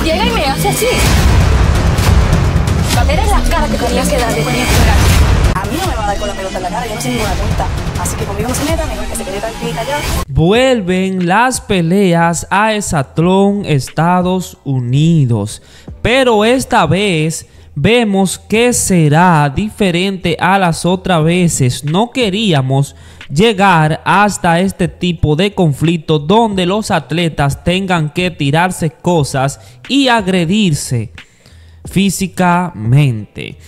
y llega y me hace así. tener la cara que tenías que darle. A mí no me va a dar con la pelota en la cara, yo no soy ninguna tonta. Así que conmigo no se meta, mejor que se quede tranquila ya. Vuelven las peleas a Exatlón, Estados Unidos. Pero esta vez vemos que será diferente a las otras veces. No queríamos llegar hasta este tipo de conflicto donde los atletas tengan que tirarse cosas y agredirse físicamente.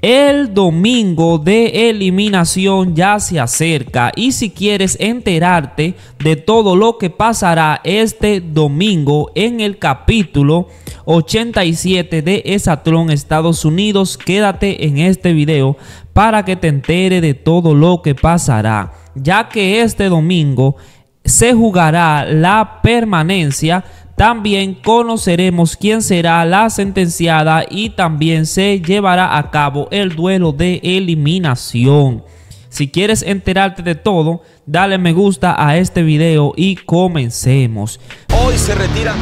El domingo de eliminación ya se acerca y si quieres enterarte de todo lo que pasará este domingo en el capítulo 87 de Esatlón, Estados Unidos. Quédate en este video para que te entere de todo lo que pasará, ya que este domingo se jugará la permanencia. También conoceremos quién será la sentenciada y también se llevará a cabo el duelo de eliminación. Si quieres enterarte de todo, dale me gusta a este video y comencemos. Hoy se retira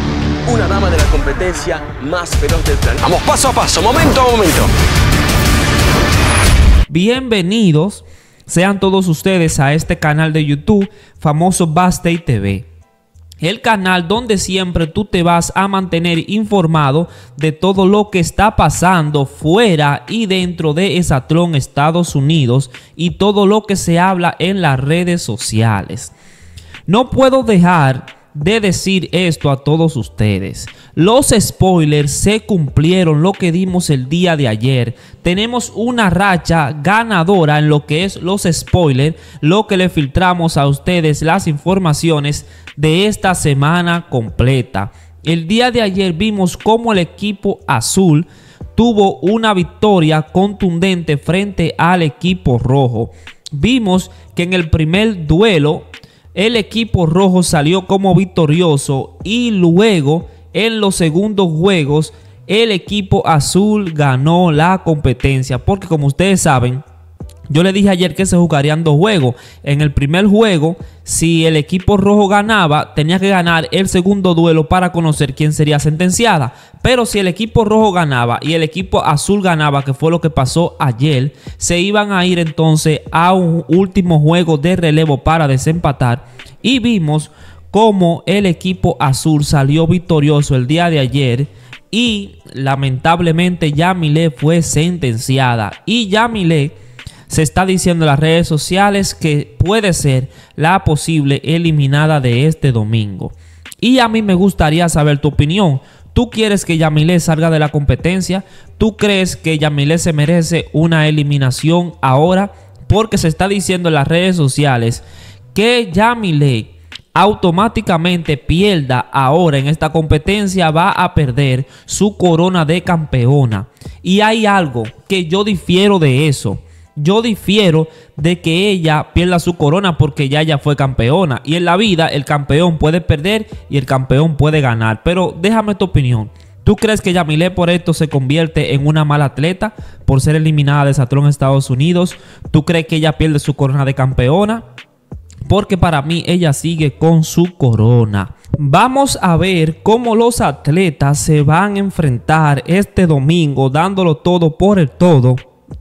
una dama de la competencia más feroz del planeta. Vamos paso a paso, momento a momento. Bienvenidos sean todos ustedes a este canal de YouTube famoso Baste TV. El canal donde siempre tú te vas a mantener informado de todo lo que está pasando fuera y dentro de Esatron Estados Unidos y todo lo que se habla en las redes sociales. No puedo dejar de decir esto a todos ustedes. Los spoilers se cumplieron lo que dimos el día de ayer. Tenemos una racha ganadora en lo que es los spoilers, lo que le filtramos a ustedes las informaciones de esta semana completa. El día de ayer vimos cómo el equipo azul tuvo una victoria contundente frente al equipo rojo. Vimos que en el primer duelo el equipo rojo salió como victorioso y luego en los segundos juegos el equipo azul ganó la competencia porque como ustedes saben yo le dije ayer que se jugarían dos juegos. En el primer juego, si el equipo rojo ganaba, tenía que ganar el segundo duelo para conocer quién sería sentenciada. Pero si el equipo rojo ganaba y el equipo azul ganaba, que fue lo que pasó ayer, se iban a ir entonces a un último juego de relevo para desempatar. Y vimos cómo el equipo azul salió victorioso el día de ayer y lamentablemente Yamile fue sentenciada. Y Yamile se está diciendo en las redes sociales que puede ser la posible eliminada de este domingo. Y a mí me gustaría saber tu opinión. ¿Tú quieres que Yamile salga de la competencia? ¿Tú crees que Yamile se merece una eliminación ahora? Porque se está diciendo en las redes sociales que Yamile automáticamente pierda ahora en esta competencia va a perder su corona de campeona. Y hay algo que yo difiero de eso yo difiero de que ella pierda su corona porque ya ella fue campeona. Y en la vida el campeón puede perder y el campeón puede ganar. Pero déjame tu opinión. ¿Tú crees que Yamile por esto se convierte en una mala atleta por ser eliminada de Satrón en Estados Unidos? ¿Tú crees que ella pierde su corona de campeona? Porque para mí ella sigue con su corona. Vamos a ver cómo los atletas se van a enfrentar este domingo dándolo todo por el todo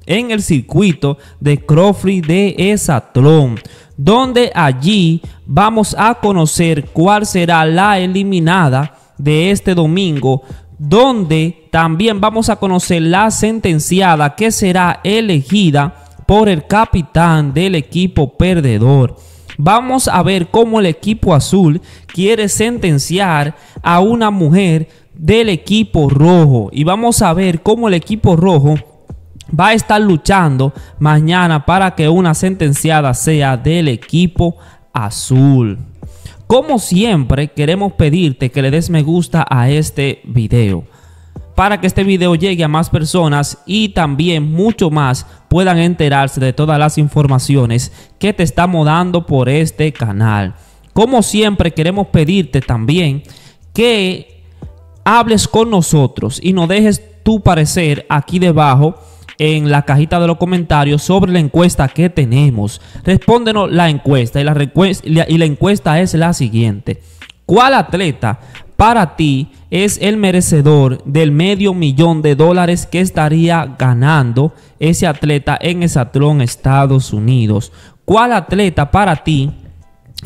en el circuito de Crawford de Esatlón, donde allí vamos a conocer cuál será la eliminada de este domingo, donde también vamos a conocer la sentenciada que será elegida por el capitán del equipo perdedor. Vamos a ver cómo el equipo azul quiere sentenciar a una mujer del equipo rojo y vamos a ver cómo el equipo rojo va a estar luchando mañana para que una sentenciada sea del equipo azul. Como siempre, queremos pedirte que le des me gusta a este video para que este video llegue a más personas y también mucho más puedan enterarse de todas las informaciones que te estamos dando por este canal. Como siempre, queremos pedirte también que hables con nosotros y no dejes tu parecer aquí debajo en la cajita de los comentarios sobre la encuesta que tenemos. Respóndenos la encuesta y la, encuesta es la siguiente. ¿Cuál atleta para ti es el merecedor del medio millón de dólares que estaría ganando ese atleta en el Estados Unidos? ¿Cuál atleta para ti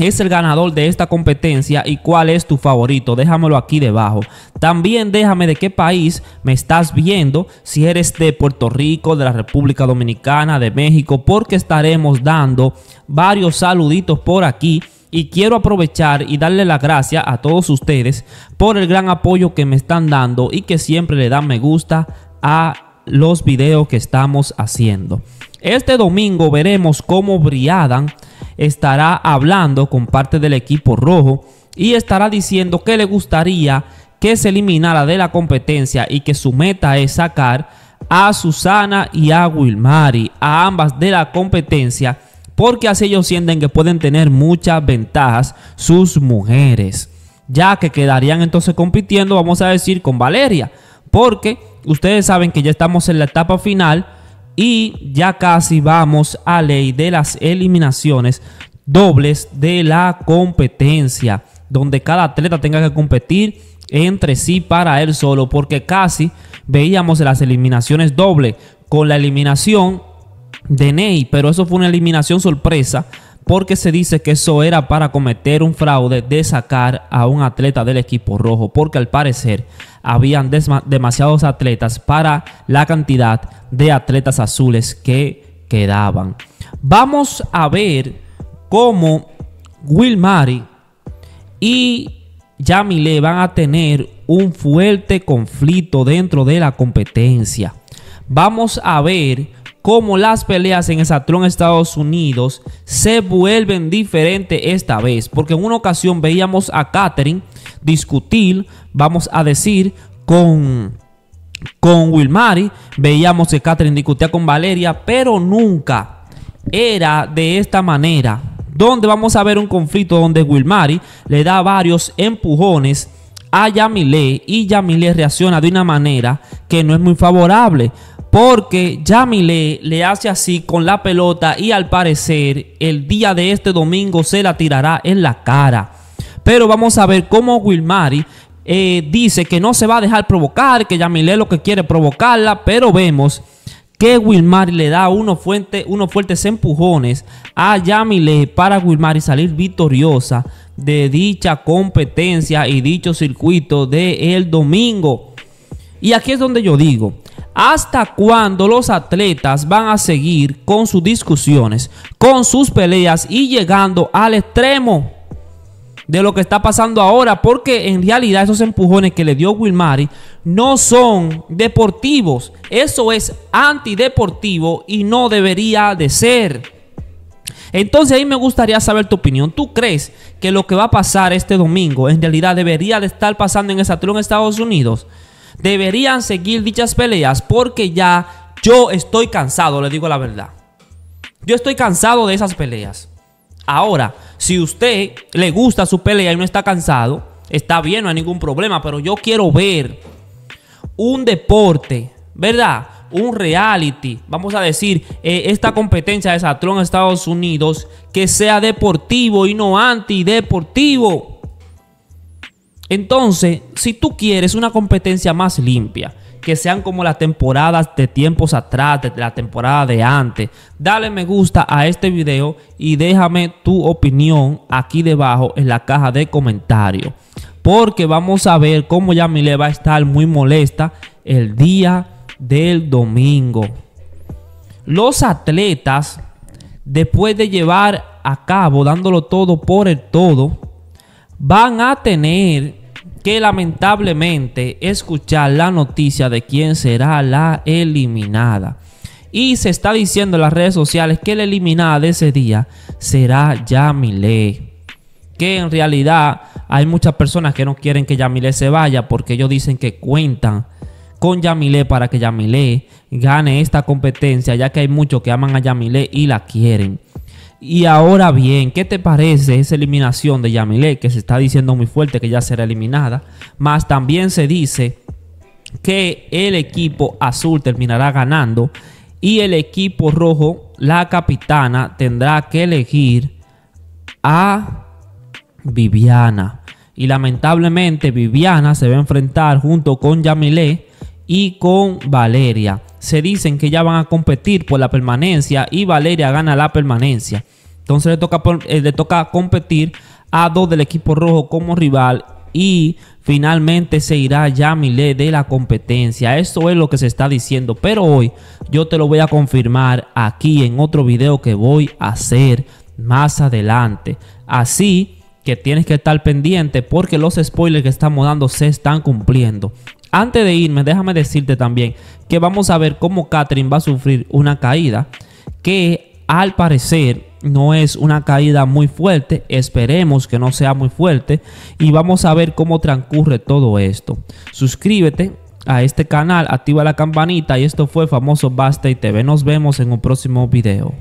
es el ganador de esta competencia y cuál es tu favorito. Déjamelo aquí debajo. También déjame de qué país me estás viendo, si eres de Puerto Rico, de la República Dominicana, de México, porque estaremos dando varios saluditos por aquí. Y quiero aprovechar y darle las gracias a todos ustedes por el gran apoyo que me están dando y que siempre le dan me gusta a los videos que estamos haciendo. Este domingo veremos cómo Briadan estará hablando con parte del equipo rojo y estará diciendo que le gustaría que se eliminara de la competencia y que su meta es sacar a Susana y a Wilmari, a ambas de la competencia, porque así ellos sienten que pueden tener muchas ventajas sus mujeres, ya que quedarían entonces compitiendo, vamos a decir, con Valeria, porque ustedes saben que ya estamos en la etapa final, y ya casi vamos a ley de las eliminaciones dobles de la competencia, donde cada atleta tenga que competir entre sí para él solo, porque casi veíamos las eliminaciones dobles con la eliminación de Ney, pero eso fue una eliminación sorpresa porque se dice que eso era para cometer un fraude de sacar a un atleta del equipo rojo, porque al parecer habían demasiados atletas para la cantidad de atletas azules que quedaban. Vamos a ver cómo Will Murray y Yamile van a tener un fuerte conflicto dentro de la competencia. Vamos a ver como las peleas en el satrón Estados Unidos se vuelven diferentes esta vez. Porque en una ocasión veíamos a Catherine discutir, vamos a decir, con, con Wilmary. Veíamos que Catherine discutía con Valeria, pero nunca era de esta manera. Donde vamos a ver un conflicto donde Wilmary le da varios empujones a Yamile y Yamile reacciona de una manera que no es muy favorable porque Yamile le hace así con la pelota y al parecer el día de este domingo se la tirará en la cara. Pero vamos a ver cómo Wilmary eh, dice que no se va a dejar provocar, que Yamile lo que quiere provocarla, pero vemos que Wilmary le da unos, fuertes empujones a Yamile para Wilmary salir victoriosa de dicha competencia y dicho circuito del el domingo. Y aquí es donde yo digo, ¿hasta cuándo los atletas van a seguir con sus discusiones, con sus peleas y llegando al extremo de lo que está pasando ahora? Porque en realidad esos empujones que le dio Wilmary no son deportivos. Eso es antideportivo y no debería de ser. Entonces ahí me gustaría saber tu opinión. ¿Tú crees que lo que va a pasar este domingo en realidad debería de estar pasando en esa en Estados Unidos? deberían seguir dichas peleas porque ya yo estoy cansado, le digo la verdad. Yo estoy cansado de esas peleas. Ahora, si usted le gusta su pelea y no está cansado, está bien, no hay ningún problema, pero yo quiero ver un deporte, ¿verdad? Un reality, vamos a decir, eh, esta competencia de Satrón Estados Unidos, que sea deportivo y no antideportivo. Entonces, si tú quieres una competencia más limpia, que sean como las temporadas de tiempos atrás, de la temporada de antes. Dale me gusta a este video y déjame tu opinión aquí debajo en la caja de comentarios. Porque vamos a ver cómo Yamile va a estar muy molesta el día del domingo. Los atletas, después de llevar a cabo, dándolo todo por el todo, van a tener que lamentablemente escuchar la noticia de quién será la eliminada. Y se está diciendo en las redes sociales que la eliminada de ese día será Yamile. Que en realidad hay muchas personas que no quieren que Yamile se vaya porque ellos dicen que cuentan con Yamile para que Yamile gane esta competencia, ya que hay muchos que aman a Yamile y la quieren. Y ahora bien, ¿qué te parece esa eliminación de Yamile que se está diciendo muy fuerte que ya será eliminada? Más también se dice que el equipo azul terminará ganando y el equipo rojo, la capitana, tendrá que elegir a Viviana. Y lamentablemente Viviana se va a enfrentar junto con Yamile y con Valeria se dicen que ya van a competir por la permanencia y Valeria gana la permanencia. Entonces le toca, eh, le toca competir a dos del equipo rojo como rival y finalmente se irá Yamile de la competencia. Eso es lo que se está diciendo, pero hoy yo te lo voy a confirmar aquí en otro video que voy a hacer más adelante. Así que tienes que estar pendiente porque los spoilers que estamos dando se están cumpliendo. Antes de irme, déjame decirte también que vamos a ver cómo Catherine va a sufrir una caída que al parecer no es una caída muy fuerte, esperemos que no sea muy fuerte y vamos a ver cómo transcurre todo esto. Suscríbete a este canal, activa la campanita y esto fue Famoso Basta y TV. Nos vemos en un próximo video.